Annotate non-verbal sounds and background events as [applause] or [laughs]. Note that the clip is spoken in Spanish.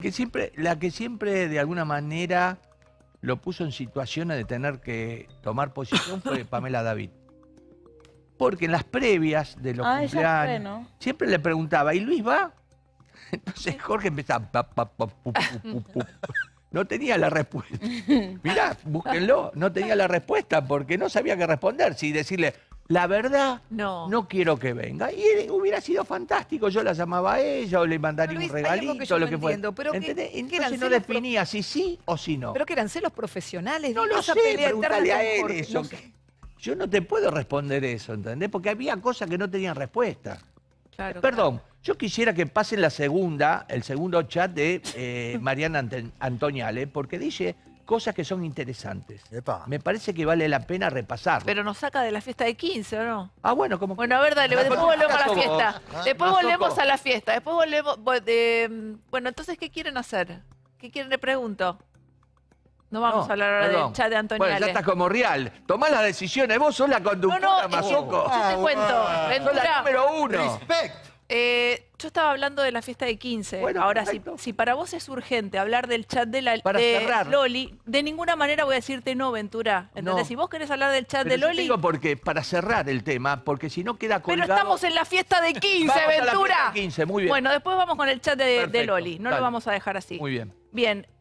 que siempre, la que siempre de alguna manera lo puso en situaciones de tener que tomar posición fue [laughs] Pamela David. Porque en las previas de los ah, siempre le preguntaba, ¿y Luis va? Entonces Jorge empezaba. no tenía la respuesta. [laughs] Mirá, búsquenlo, no tenía la respuesta porque no sabía qué responder. Si decirle, la verdad, no. quiero que venga. Y hubiera sido fantástico, yo la llamaba a ella o le mandaría un regalito, lo que entiendo, Pero Entonces no definía si sí o si no. Pero que eran celos profesionales. No lo sé, pregúntale a él eso. Yo no te puedo responder eso, ¿entendés? Porque había cosas que no tenían respuesta. Claro, Perdón, yo quisiera que pase la segunda, el segundo chat de eh, [laughs] Mariana Antonia Antoniale, porque dice cosas que son interesantes. Me parece que vale la pena repasar. Pero nos saca de la fiesta de 15, ¿o no? Ah, bueno, como... Bueno, a ver, dale, después ah, volvemos a la fiesta. Después volvemos a la fiesta. Después volvemos... bueno, entonces, ¿qué quieren hacer? ¿Qué quieren? Le pregunto. No vamos a hablar ahora del chat de Antonio. Bueno, ya estás como real. Tomá las decisiones. Vos sos la conductora, no, no, eh, Yo te cuento. Ah, la número uno. Respect. Eh, yo estaba hablando de la fiesta de 15. Ahora, si, si, para vos es urgente hablar del chat de la Loli, de ninguna manera voy a decirte no, Ventura. ¿Entendés? Si vos querés hablar del chat de Loli. digo porque, para cerrar el tema, porque si no queda colgado. Pero estamos en la fiesta de 15, Ventura. la fiesta de 15, muy bien. Bueno, después vamos con el chat de, Loli. No lo vamos a dejar así. Muy bien. Bien,